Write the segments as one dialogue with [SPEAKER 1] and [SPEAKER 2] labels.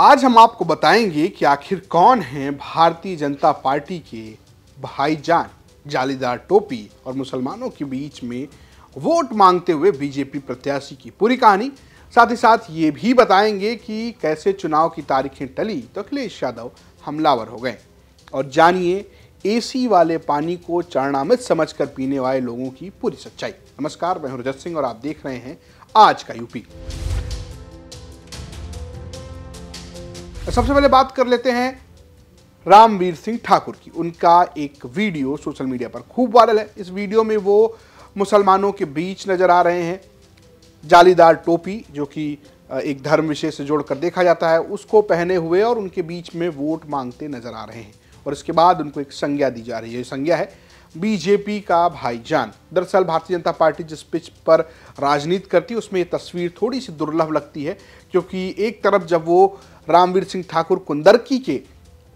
[SPEAKER 1] आज हम आपको बताएंगे कि आखिर कौन है भारतीय जनता पार्टी के भाईजान जालीदार टोपी और मुसलमानों के बीच में वोट मांगते हुए बीजेपी प्रत्याशी की पूरी कहानी साथ ही साथ ये भी बताएंगे कि कैसे चुनाव की तारीखें टली तो अखिलेश यादव हमलावर हो गए और जानिए एसी वाले पानी को चरणामित समझकर पीने वाले लोगों की पूरी सच्चाई नमस्कार मैं हूं रजत सिंह और आप देख रहे हैं आज का यूपी सबसे पहले बात कर लेते हैं रामवीर सिंह ठाकुर की उनका एक वीडियो सोशल मीडिया पर खूब वायरल है इस वीडियो में वो मुसलमानों के बीच नज़र आ रहे हैं जालीदार टोपी जो कि एक धर्म विशेष से जोड़कर देखा जाता है उसको पहने हुए और उनके बीच में वोट मांगते नज़र आ रहे हैं और इसके बाद उनको एक संज्ञा दी जा रही है संज्ञा है बीजेपी का भाईजान दरअसल भारतीय जनता पार्टी जिस पिच पर राजनीति करती है उसमें ये तस्वीर थोड़ी सी दुर्लभ लगती है क्योंकि एक तरफ जब वो रामवीर सिंह ठाकुर कुंदरकी के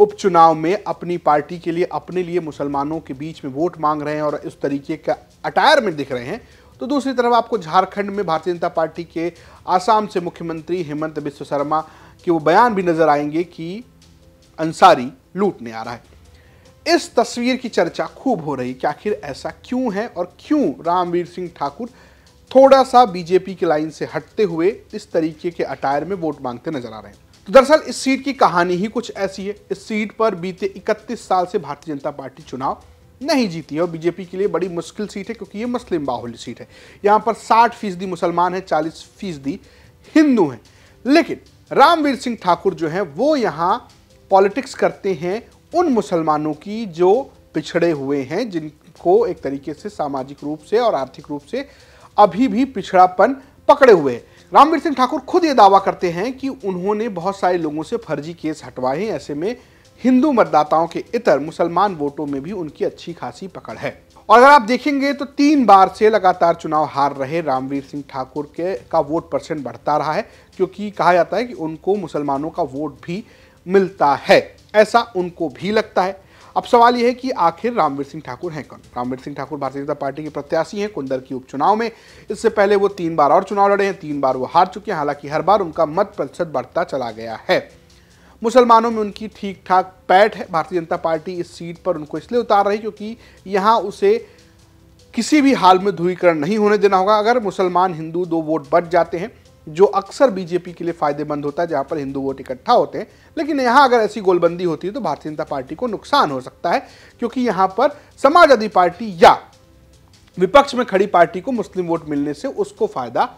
[SPEAKER 1] उपचुनाव में अपनी पार्टी के लिए अपने लिए मुसलमानों के बीच में वोट मांग रहे हैं और इस तरीके का अटायर में दिख रहे हैं तो दूसरी तरफ आपको झारखंड में भारतीय जनता पार्टी के आसाम से मुख्यमंत्री हेमंत बिस्व शर्मा के वो बयान भी नजर आएंगे कि अंसारी लूटने आ रहा है इस तस्वीर की चर्चा खूब हो रही कि आखिर ऐसा क्यों है और क्यों रामवीर सिंह ठाकुर थोड़ा सा बीजेपी की लाइन से हटते हुए इस तरीके के अटायर में वोट मांगते नजर आ रहे हैं तो दरअसल इस सीट की कहानी ही कुछ ऐसी है इस सीट पर बीते 31 साल से भारतीय जनता पार्टी चुनाव नहीं जीती है और बीजेपी के लिए बड़ी मुश्किल सीट है क्योंकि ये मुस्लिम बाहुल्य सीट है यहाँ पर 60 फीसदी मुसलमान हैं 40 फीसदी हिंदू हैं लेकिन रामवीर सिंह ठाकुर जो हैं वो यहाँ पॉलिटिक्स करते हैं उन मुसलमानों की जो पिछड़े हुए हैं जिनको एक तरीके से सामाजिक रूप से और आर्थिक रूप से अभी भी पिछड़ापन पकड़े हुए हैं रामवीर सिंह ठाकुर खुद ये दावा करते हैं कि उन्होंने बहुत सारे लोगों से फर्जी केस हटवाए हैं ऐसे में हिंदू मतदाताओं के इतर मुसलमान वोटों में भी उनकी अच्छी खासी पकड़ है और अगर आप देखेंगे तो तीन बार से लगातार चुनाव हार रहे रामवीर सिंह ठाकुर के का वोट परसेंट बढ़ता रहा है क्योंकि कहा जाता है कि उनको मुसलमानों का वोट भी मिलता है ऐसा उनको भी लगता है अब सवाल यह है कि आखिर रामवीर सिंह ठाकुर हैं कौन रामवीर सिंह ठाकुर भारतीय जनता पार्टी के प्रत्याशी हैं कुंदर की उपचुनाव में इससे पहले वो तीन बार और चुनाव लड़े हैं तीन बार वो हार चुके हैं हालांकि हर बार उनका मत प्रतिशत बढ़ता चला गया है मुसलमानों में उनकी ठीक ठाक पैठ है भारतीय जनता पार्टी इस सीट पर उनको इसलिए उतार रही क्योंकि यहाँ उसे किसी भी हाल में ध्रुवीकरण नहीं होने देना होगा अगर मुसलमान हिंदू दो वोट बच जाते हैं जो अक्सर बीजेपी के लिए फायदेमंद होता है जहां पर हिंदू वोट इकट्ठा होते हैं लेकिन यहां अगर ऐसी गोलबंदी होती है तो भारतीय जनता पार्टी को नुकसान हो सकता है क्योंकि यहां पर समाजवादी पार्टी या विपक्ष में खड़ी पार्टी को मुस्लिम वोट मिलने से उसको फायदा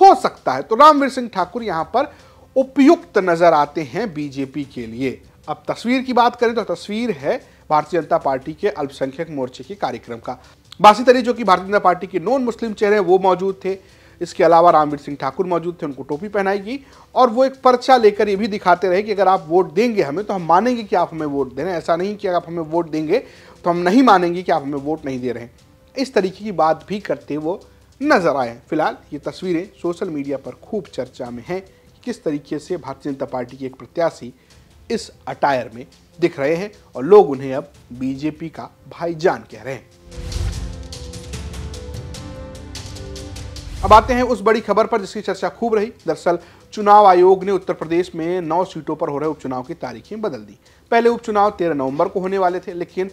[SPEAKER 1] हो सकता है तो रामवीर सिंह ठाकुर यहां पर उपयुक्त नजर आते हैं बीजेपी के लिए अब तस्वीर की बात करें तो तस्वीर है भारतीय जनता पार्टी के अल्पसंख्यक मोर्चे के कार्यक्रम का बासी तरी जो कि भारतीय जनता पार्टी के नॉन मुस्लिम चेहरे वो मौजूद थे इसके अलावा रामवीर सिंह ठाकुर मौजूद थे उनको टोपी पहनाएगी और वो एक पर्चा लेकर ये भी दिखाते रहे कि अगर आप वोट देंगे हमें तो हम मानेंगे कि आप हमें वोट दे रहे हैं ऐसा नहीं कि अगर आप हमें वोट देंगे तो हम नहीं मानेंगे कि आप हमें वोट नहीं दे रहे हैं इस तरीके की बात भी करते वो नजर आए फिलहाल ये तस्वीरें सोशल मीडिया पर खूब चर्चा में हैं कि किस तरीके से भारतीय जनता पार्टी के एक प्रत्याशी इस अटायर में दिख रहे हैं और लोग उन्हें अब बीजेपी का भाईजान कह रहे हैं अब आते हैं उस बड़ी खबर पर जिसकी चर्चा खूब रही दरअसल चुनाव आयोग ने उत्तर प्रदेश में नौ सीटों पर हो रहे उपचुनाव की तारीखें बदल दी पहले उपचुनाव तेरह नवंबर को होने वाले थे लेकिन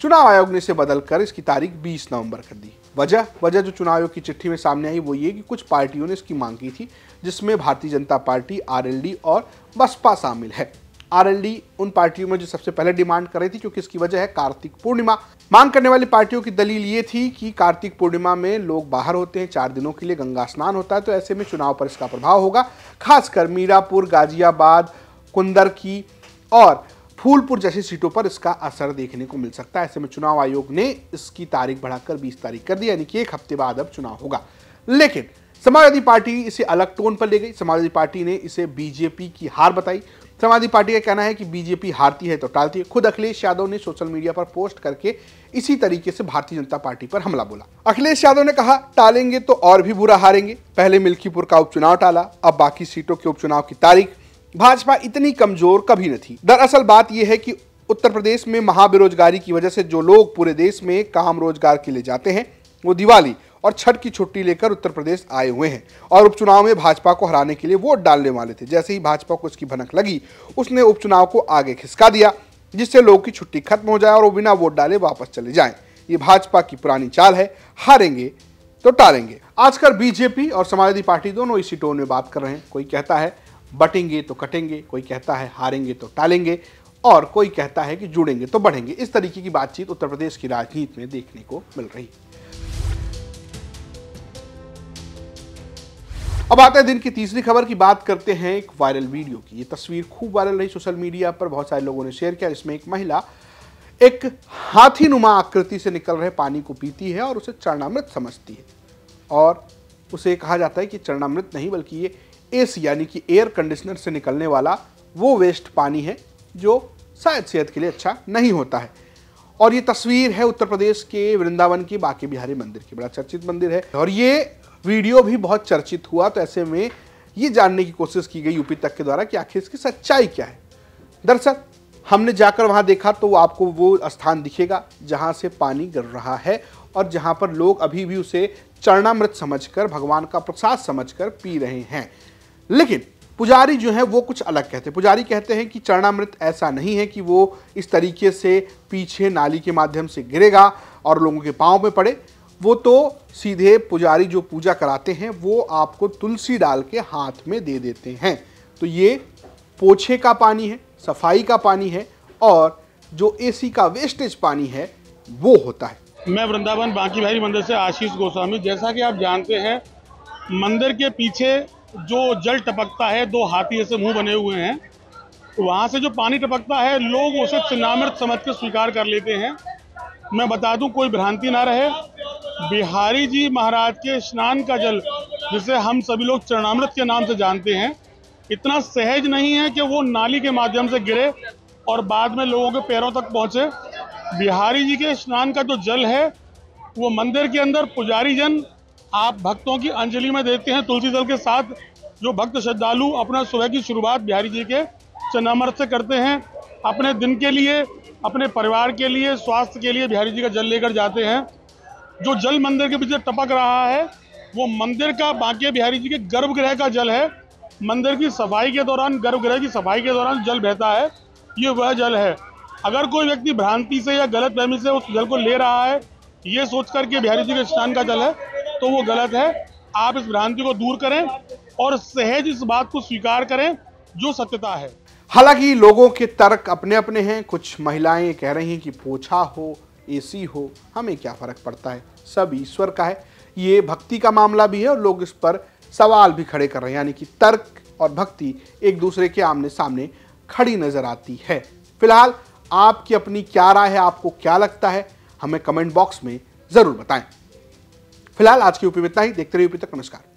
[SPEAKER 1] चुनाव आयोग ने इसे बदलकर इसकी तारीख 20 नवंबर कर दी वजह वजह जो चुनाव आयोग की चिट्ठी में सामने आई वो ये कि कुछ पार्टियों ने इसकी मांग की थी जिसमें भारतीय जनता पार्टी आरएलडी और बसपा शामिल है आरएलडी उन पार्टियों में जो सबसे पहले डिमांड कर रही थी क्योंकि इसकी वजह है कार्तिक पूर्णिमा मांग करने वाली पार्टियों की दलील ये थी कि कार्तिक पूर्णिमा में लोग बाहर होते हैं चार दिनों के लिए गंगा स्नान होता है तो ऐसे में चुनाव पर इसका प्रभाव होगा खासकर मीरापुर गाजियाबाद कुंदरकी और फूलपुर जैसी सीटों पर इसका असर देखने को मिल सकता है ऐसे में चुनाव आयोग ने इसकी तारीख बढ़ाकर 20 तारीख कर दी यानी कि एक हफ्ते बाद अब चुनाव होगा लेकिन समाजवादी पार्टी इसे अलग टोन पर ले गई समाजवादी पार्टी ने इसे बीजेपी की हार बताई समाजवादी पार्टी का कहना है कि बीजेपी हारती है तो टालती है खुद अखिलेश यादव ने सोशल मीडिया पर पोस्ट करके इसी तरीके से भारतीय जनता पार्टी पर हमला बोला अखिलेश यादव ने कहा टालेंगे तो और भी बुरा हारेंगे पहले मिल्कीपुर का उपचुनाव टाला अब बाकी सीटों के उपचुनाव की तारीख भाजपा इतनी कमजोर कभी न थी दरअसल बात यह है कि उत्तर प्रदेश में महाबेरोजगारी की वजह से जो लोग पूरे देश में काम रोजगार के लिए जाते हैं वो दिवाली और छठ की छुट्टी लेकर उत्तर प्रदेश आए हुए हैं और उपचुनाव में भाजपा को हराने के लिए वोट डालने वाले थे जैसे ही भाजपा को इसकी भनक लगी उसने उपचुनाव को आगे खिसका दिया जिससे लोग की छुट्टी खत्म हो जाए और वो बिना वोट डाले वापस चले जाएं ये भाजपा की पुरानी चाल है हारेंगे तो टालेंगे आजकल बीजेपी और समाजवादी पार्टी दोनों इसी टोन में बात कर रहे हैं कोई कहता है बटेंगे तो कटेंगे कोई कहता है हारेंगे तो टालेंगे और कोई कहता है कि जुड़ेंगे तो बढ़ेंगे इस तरीके की बातचीत उत्तर प्रदेश की राजनीति में देखने को मिल रही है अब आते हैं दिन की तीसरी खबर की बात करते हैं एक वायरल वीडियो की ये तस्वीर खूब वायरल रही सोशल मीडिया पर बहुत सारे लोगों ने शेयर किया इसमें एक महिला एक हाथी नुमा आकृति से निकल रहे पानी को पीती है और उसे चरणामृत समझती है और उसे कहा जाता है कि चरणामृत नहीं बल्कि ये ए यानी कि एयर कंडीशनर से निकलने वाला वो वेस्ट पानी है जो शायद सेहत के लिए अच्छा नहीं होता है और ये तस्वीर है उत्तर प्रदेश के वृंदावन की बाकी बिहारी मंदिर की बड़ा चर्चित मंदिर है और ये वीडियो भी बहुत चर्चित हुआ तो ऐसे में ये जानने की कोशिश की गई यूपी तक के द्वारा कि आखिर इसकी सच्चाई क्या है दरअसल हमने जाकर वहाँ देखा तो आपको वो स्थान दिखेगा जहाँ से पानी गिर रहा है और जहाँ पर लोग अभी भी उसे चरणामृत समझकर भगवान का प्रसाद समझकर पी रहे हैं लेकिन पुजारी जो है वो कुछ अलग कहते हैं पुजारी कहते हैं कि चरणामृत ऐसा नहीं है कि वो इस तरीके से पीछे नाली के माध्यम से गिरेगा और लोगों के पाँव में पड़े वो तो सीधे पुजारी जो पूजा कराते हैं वो आपको तुलसी डाल के हाथ में दे देते हैं तो ये पोछे का पानी है सफाई का पानी है और जो एसी का वेस्टेज पानी है
[SPEAKER 2] वो होता है मैं वृंदावन बांकी भाई मंदिर से आशीष गोस्वामी जैसा कि आप जानते हैं मंदिर के पीछे जो जल टपकता है दो हाथी ऐसे मुंह बने हुए हैं वहाँ से जो पानी टपकता है लोग उसे चिनामृत समझ कर स्वीकार कर लेते हैं मैं बता दूं कोई भ्रांति ना रहे बिहारी जी महाराज के स्नान का जल जिसे हम सभी लोग चरणामृत के नाम से जानते हैं इतना सहज नहीं है कि वो नाली के माध्यम से गिरे और बाद में लोगों के पैरों तक पहुँचे बिहारी जी के स्नान का जो जल है वो मंदिर के अंदर पुजारी जन आप भक्तों की अंजलि में देते हैं तुलसी दल के साथ जो भक्त श्रद्धालु अपना सुबह की शुरुआत बिहारी जी के चरणामृत से करते हैं अपने दिन के लिए अपने परिवार के लिए स्वास्थ्य के लिए बिहारी जी का जल लेकर जाते हैं जो जल मंदिर के पीछे टपक रहा है वो मंदिर का बांके बिहारी जी के गर्भगृह का जल है मंदिर की सफाई के दौरान गर्भगृह की सफाई के दौरान जल बहता है ये वह जल है अगर कोई व्यक्ति भ्रांति से या गलत फहमी से उस जल को ले रहा है ये सोच कर बिहारी जी के स्नान का जल है तो वो गलत है आप इस भ्रांति को दूर करें और सहज इस बात को स्वीकार करें जो सत्यता है
[SPEAKER 1] हालांकि लोगों के तर्क अपने अपने हैं कुछ महिलाएं कह रही हैं कि पोछा हो एसी हो हमें क्या फ़र्क पड़ता है सब ईश्वर का है ये भक्ति का मामला भी है और लोग इस पर सवाल भी खड़े कर रहे हैं यानी कि तर्क और भक्ति एक दूसरे के आमने सामने खड़ी नजर आती है फिलहाल आपकी अपनी क्या राय है आपको क्या लगता है हमें कमेंट बॉक्स में ज़रूर बताएं फिलहाल आज की यूपी में इतना ही देखते रहिए यूपी तक नमस्कार